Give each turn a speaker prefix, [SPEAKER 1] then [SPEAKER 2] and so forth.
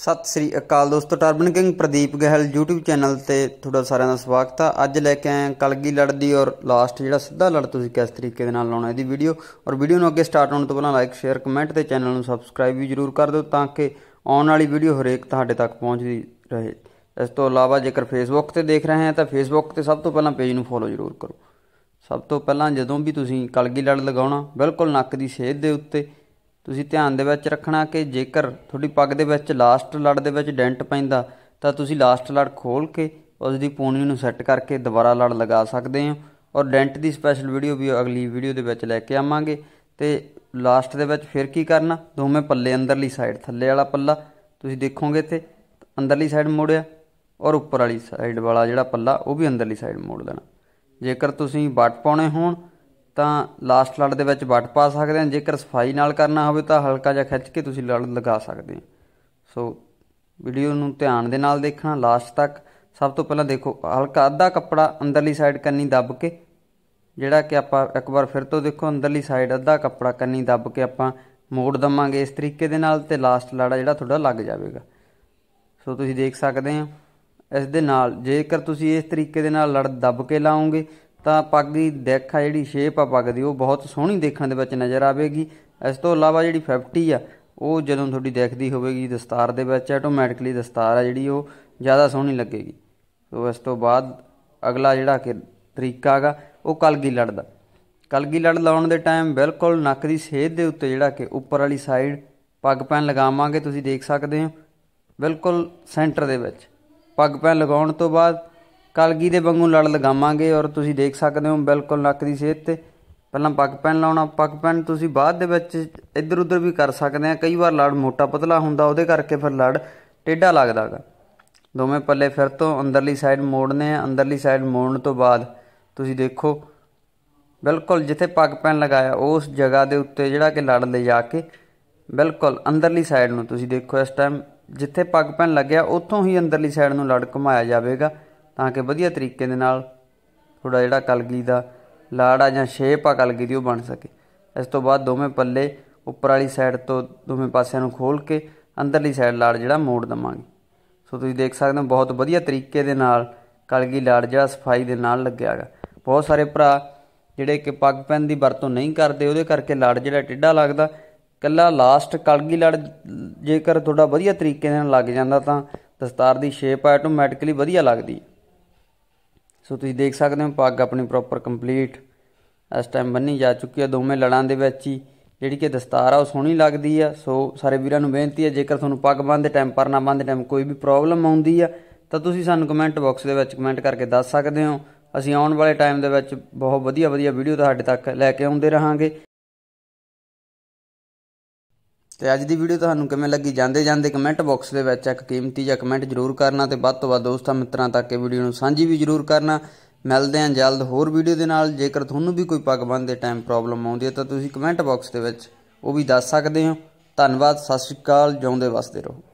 [SPEAKER 1] ਸਤਿ ਸ੍ਰੀ ਅਕਾਲ ਦੋਸਤੋ turban king Pradeep Gahil YouTube channel ਤੇ ਤੁਹਾਡਾ ਸਾਰਿਆਂ ਦਾ ਸਵਾਗਤ ਆ ਅੱਜ ਲੈ ਕੇ ਆਏ ਕਲਗੀ ਲੜਦੀ ਔਰ ਲਾਸਟ ਜਿਹੜਾ ਸਿੱਧਾ ਲੜ ਤੁਸੀਂ ਕਿਸ ਤਰੀਕੇ ਦੇ ਨਾਲ ਲਾਉਣਾ ਇਹਦੀ ਵੀਡੀਓ ਔਰ ਵੀਡੀਓ ਨੂੰ ਅੱਗੇ ਸਟਾਰਟ ਹੋਣ ਤੋਂ ਪਹਿਲਾਂ ਲਾਈਕ ਸ਼ੇਅਰ ਕਮੈਂਟ ਤੇ ਚੈਨਲ ਨੂੰ ਸਬਸਕ੍ਰਾਈਬ ਵੀ ਜ਼ਰੂਰ ਕਰ ਦਿਓ ਤਾਂ ਕਿ ਆਉਣ ਵਾਲੀ ਵੀਡੀਓ ਹਰੇਕ ਤੁਹਾਡੇ ਤੱਕ ਪਹੁੰਚਦੀ ਰਹੇ ਇਸ ਤੋਂ ਇਲਾਵਾ ਜੇਕਰ Facebook ਤੇ ਦੇਖ ਰਹੇ ਹਾਂ ਤਾਂ Facebook ਤੇ ਸਭ ਤੋਂ ਪਹਿਲਾਂ ਪੇਜ ਨੂੰ ਫੋਲੋ ਜ਼ਰੂਰ ਕਰੋ ਸਭ ਤੋਂ ਪਹਿਲਾਂ ਜਦੋਂ ਵੀ ਤੁਸੀਂ ਕਲਗੀ ਲੜ ਲਗਾਉਣਾ ਬਿਲਕੁਲ ਨੱਕ ਦੀ ਸੇਧ ਦੇ ਉੱਤੇ ਤੁਸੀਂ ਧਿਆਨ ਦੇ ਵਿੱਚ ਰੱਖਣਾ ਕਿ ਜੇਕਰ ਤੁਹਾਡੀ ਪੱਗ ਦੇ ਵਿੱਚ ਲਾਸਟ ਲੜ ਦੇ ਵਿੱਚ ਡੈਂਟ ਪੈਂਦਾ ਤਾਂ ਤੁਸੀਂ ਲਾਸਟ ਲੜ ਖੋਲ ਕੇ ਉਸ ਦੀ ਪੂਣੀ ਨੂੰ ਸੈੱਟ ਕਰਕੇ ਦੁਬਾਰਾ ਲੜ ਲਗਾ ਸਕਦੇ ਹੋ ਔਰ ਡੈਂਟ ਦੀ ਸਪੈਸ਼ਲ ਵੀਡੀਓ ਵੀ ਅਗਲੀ ਵੀਡੀਓ ਦੇ ਵਿੱਚ ਲੈ ਕੇ ਆਵਾਂਗੇ ਤੇ ਲਾਸਟ ਦੇ ਵਿੱਚ ਫਿਰ ਕੀ ਕਰਨਾ ਦੋਵੇਂ ਪੱਲੇ ਅੰਦਰਲੀ ਸਾਈਡ ਥੱਲੇ ਵਾਲਾ ਪੱਲਾ ਤੁਸੀਂ ਦੇਖੋਗੇ ਤੇ ਅੰਦਰਲੀ ਸਾਈਡ ਮੋੜਿਆ ਔਰ ਉੱਪਰ ਵਾਲੀ ਸਾਈਡ ਵਾਲਾ ਜਿਹੜਾ ਪੱਲਾ ਉਹ ਵੀ ਅੰਦਰਲੀ ਸਾਈਡ ਮੋੜ ਲੈਣਾ ਜੇਕਰ ਤੁਸੀਂ ਵਟ ਪਾਉਣੇ ਹੋਣ ਤਾਂ ਲਾਸਟ ਲੜ ਦੇ ਵਿੱਚ ਵੱਟ ਪਾ ਸਕਦੇ ਹਾਂ ਜੇਕਰ ਸਫਾਈ ਨਾਲ ਕਰਨਾ ਹੋਵੇ ਤਾਂ ਹਲਕਾ ਜਿਹਾ ਖਿੱਚ ਕੇ ਤੁਸੀਂ ਲੜ ਲਗਾ ਸਕਦੇ ਹੋ ਸੋ ਵੀਡੀਓ ਨੂੰ ਧਿਆਨ ਦੇ ਨਾਲ ਦੇਖਣਾ ਲਾਸਟ ਤੱਕ ਸਭ ਤੋਂ ਪਹਿਲਾਂ ਦੇਖੋ ਹਲਕਾ ਅੱਧਾ ਕੱਪੜਾ ਅੰਦਰਲੀ ਸਾਈਡ ਕੰਨੀ ਦੱਬ ਕੇ ਜਿਹੜਾ ਕਿ ਆਪਾਂ ਇੱਕ ਵਾਰ ਫਿਰ ਤੋਂ ਦੇਖੋ ਅੰਦਰਲੀ ਸਾਈਡ ਅੱਧਾ ਕੱਪੜਾ ਕੰਨੀ ਦੱਬ ਕੇ ਆਪਾਂ ਮੋੜ ਦਵਾਂਗੇ ਇਸ ਤਰੀਕੇ ਦੇ ਨਾਲ ਤੇ ਲਾਸਟ ਲੜਾ ਜਿਹੜਾ ਤੁਹਾਡਾ ਲੱਗ ਜਾਵੇਗਾ ਸੋ ਤੁਸੀਂ ਦੇਖ ਸਕਦੇ ਹੋ ਇਸ ਦੇ ਨਾਲ ਜੇਕਰ ਤੁਸੀਂ ਇਸ ਤਰੀਕੇ ਦੇ ਨਾਲ ਲੜ ਦੱਬ ਕੇ ਲਾਉਂਗੇ ਤਾਂ ਪੱਗ ਦੀ ਦੇਖਾ ਆ ਜਿਹੜੀ ਸ਼ੇਪ ਆ ਪੱਗ ਦੀ ਉਹ ਬਹੁਤ ਸੋਹਣੀ ਦੇਖਣ ਦੇ ਵਿੱਚ ਨਜ਼ਰ ਆਵੇਗੀ ਇਸ ਤੋਂ ਇਲਾਵਾ ਜਿਹੜੀ 50 ਆ ਉਹ ਜਦੋਂ ਤੁਹਾਡੀ ਦੇਖਦੀ ਹੋਵੇਗੀ ਦਸਤਾਰ ਦੇ ਵਿੱਚ ਆਟੋਮੈਟਿਕਲੀ ਦਸਤਾਰ ਆ ਜਿਹੜੀ ਉਹ ਜ਼ਿਆਦਾ ਸੋਹਣੀ ਲੱਗੇਗੀ ਸੋ ਇਸ ਤੋਂ ਬਾਅਦ ਅਗਲਾ ਜਿਹੜਾ ਕਿ ਤਰੀਕਾ ਹੈਗਾ ਉਹ ਕਲਗੀ ਲੜ ਦਾ ਕਲਗੀ ਲੜ ਲਾਉਣ ਦੇ ਟਾਈਮ ਬਿਲਕੁਲ ਨੱਕ ਦੀ ਸੇਧ ਦੇ ਉੱਤੇ ਜਿਹੜਾ ਕਿ ਉੱਪਰ ਵਾਲੀ ਸਾਈਡ ਪੱਗ ਪੈਨ ਲਗਾਵਾਂਗੇ ਤੁਸੀਂ ਦੇਖ ਸਕਦੇ ਹੋ ਬਿਲਕੁਲ ਸੈਂਟਰ ਦੇ ਵਿੱਚ ਪੱਗ ਪੈਨ ਲਗਾਉਣ ਤੋਂ ਬਾਅਦ ਕਲਗੀ ਦੇ ਵਾਂਗੂ ਲੜ ਲਗਾਵਾਂਗੇ ਔਰ ਤੁਸੀਂ ਦੇਖ ਸਕਦੇ ਹੋ ਬਿਲਕੁਲ ਨੱਕ ਦੀ ਸਿਹਤ ਤੇ ਪਹਿਲਾਂ ਪੱਗ ਪੈਨ ਲਾਉਣਾ ਪੱਗ ਪੈਨ ਤੁਸੀਂ ਬਾਅਦ ਦੇ ਵਿੱਚ ਇੱਧਰ ਉੱਧਰ ਵੀ ਕਰ ਸਕਦੇ ਆ ਕਈ ਵਾਰ ਲੜ ਮੋਟਾ ਪਤਲਾ ਹੁੰਦਾ ਉਹਦੇ ਕਰਕੇ ਫਿਰ ਲੜ ਟੇਢਾ ਲੱਗਦਾਗਾ ਦੋਵੇਂ ਪੱਲੇ ਫਿਰ ਤੋਂ ਅੰਦਰਲੀ ਸਾਈਡ ਮੋੜਨੇ ਆ ਅੰਦਰਲੀ ਸਾਈਡ ਮੋੜਨ ਤੋਂ ਬਾਅਦ ਤੁਸੀਂ ਦੇਖੋ ਬਿਲਕੁਲ ਜਿੱਥੇ ਪੱਗ ਪੈਨ ਲਗਾਇਆ ਉਸ ਜਗ੍ਹਾ ਦੇ ਉੱਤੇ ਜਿਹੜਾ ਕਿ ਲੜ ਲੈ ਜਾ ਕੇ ਬਿਲਕੁਲ ਅੰਦਰਲੀ ਸਾਈਡ ਨੂੰ ਤੁਸੀਂ ਦੇਖੋ ਇਸ ਟਾਈਮ ਜਿੱਥੇ ਪੱਗ ਪੈਨ ਲੱਗਿਆ ਉੱਥੋਂ ਹੀ ਅੰਦਰਲੀ ਸਾਈਡ ਨੂੰ ਲੜ ਘੁਮਾਇਆ ਜਾਵੇਗਾ ਤਾਂ ਕਿ ਵਧੀਆ ਤਰੀਕੇ ਦੇ ਨਾਲ ਥੋੜਾ ਜਿਹੜਾ ਕਲਗੀ ਦਾ ਲਾੜ ਆ ਜਾਂ ਸ਼ੇਪ ਆ ਕਲਗੀ ਦੀ ਉਹ ਬਣ ਸਕੇ ਇਸ ਤੋਂ ਬਾਅਦ ਦੋਵੇਂ ਪੱਲੇ ਉੱਪਰ ਵਾਲੀ ਸਾਈਡ ਤੋਂ ਦੋਵੇਂ ਪਾਸਿਆਂ ਨੂੰ ਖੋਲ ਕੇ ਅੰਦਰਲੀ ਸਾਈਡ ਲਾੜ ਜਿਹੜਾ ਮੋੜ ਦਵਾਂਗੇ ਸੋ ਤੁਸੀਂ ਦੇਖ ਸਕਦੇ ਹੋ ਬਹੁਤ ਵਧੀਆ ਤਰੀਕੇ ਦੇ ਨਾਲ ਕਲਗੀ ਲਾੜ ਜਿਹੜਾ ਸਫਾਈ ਦੇ ਨਾਲ ਲੱਗਿਆਗਾ ਬਹੁਤ ਸਾਰੇ ਭਰਾ ਜਿਹੜੇ ਕਿ ਪੱਗ ਪੈਨ ਦੀ ਵਰਤੋਂ ਨਹੀਂ ਕਰਦੇ ਉਹਦੇ ਕਰਕੇ ਲਾੜ ਜਿਹੜਾ ਟਿੱਡਾ ਲੱਗਦਾ ਕੱਲਾ ਲਾਸਟ ਕਲਗੀ ਲੜ ਜੇਕਰ ਤੁਹਾਡਾ ਵਧੀਆ ਤਰੀਕੇ ਨਾਲ ਲੱਗ ਜਾਂਦਾ ਤਾਂ ਦਸਤਾਰ ਦੀ ਸ਼ੇਪ ਆਟੋਮੈਟਿਕਲੀ ਵਧੀਆ ਲੱਗਦੀ ਹੈ ਸੋ ਤੁਸੀਂ ਦੇਖ ਸਕਦੇ ਹੋ ਪੱਗ ਆਪਣੀ ਪ੍ਰੋਪਰ ਕੰਪਲੀਟ ਇਸ ਟਾਈਮ ਬੰਨੀ ਜਾ ਚੁੱਕੀ ਹੈ ਦੋਵੇਂ ਲੜਾਂ ਦੇ ਵਿੱਚ ਹੀ ਜਿਹੜੀ ਕਿ ਦਸਤਾਰ ਆ ਉਹ ਸੋਹਣੀ ਲੱਗਦੀ ਆ ਸੋ ਸਾਰੇ ਵੀਰਾਂ ਨੂੰ ਬੇਨਤੀ ਹੈ ਜੇਕਰ ਤੁਹਾਨੂੰ ਪੱਗ ਬੰਨਦੇ ਟਾਈਮ ਪਰਨਾ ਬੰਨਦੇ ਟਾਈਮ ਕੋਈ ਵੀ ਪ੍ਰੋਬਲਮ ਆਉਂਦੀ ਆ ਤਾਂ ਤੁਸੀਂ ਸਾਨੂੰ ਕਮੈਂਟ ਬਾਕਸ ਦੇ ਵਿੱਚ ਕਮੈਂਟ ਕਰਕੇ ਦੱਸ ਸਕਦੇ ਹੋ ਅਸੀਂ ਆਉਣ ਵਾਲੇ ਟਾਈਮ ਦੇ ਵਿੱਚ ਬਹੁਤ ਵਧੀਆ ਵਧੀਆ ਵੀਡੀਓ ਤੁਹਾਡੇ ਤੱਕ ਲੈ ਕੇ ਆਉਂਦੇ ਰਹਾਂਗੇ ਤੇ ਅੱਜ ਦੀ ਵੀਡੀਓ ਤੁਹਾਨੂੰ ਕਿਵੇਂ ਲੱਗੀ ਜਾਂਦੇ ਜਾਂਦੇ ਕਮੈਂਟ ਬਾਕਸ ਦੇ ਵਿੱਚ ਇੱਕ ਕੀਮਤੀ ਜਿਹਾ ਕਮੈਂਟ ਜ਼ਰੂਰ ਕਰਨਾ ਤੇ ਵੱਧ ਤੋਂ ਵੱਧ ਦੋਸਤਾਂ ਮਿੱਤਰਾਂ ਤੱਕ ਇਹ ਵੀਡੀਓ ਨੂੰ ਸਾਂਝੀ ਵੀ ਜ਼ਰੂਰ ਕਰਨਾ ਮਿਲਦੇ ਹਾਂ ਜਲਦ ਹੋਰ ਵੀਡੀਓ ਦੇ ਨਾਲ ਜੇਕਰ ਤੁਹਾਨੂੰ ਵੀ ਕੋਈ ਪੱਗ ਦੇ ਟਾਈਮ ਪ੍ਰੋਬਲਮ ਆਉਂਦੀ ਹੈ ਤਾਂ ਤੁਸੀਂ ਕਮੈਂਟ ਬਾਕਸ ਦੇ ਵਿੱਚ ਉਹ ਵੀ ਦੱਸ ਸਕਦੇ ਹੋ ਧੰਨਵਾਦ ਸਤਿ ਸ਼੍ਰੀ ਅਕਾਲ ਜਿਉਂਦੇ ਵਸਦੇ ਰਹੋ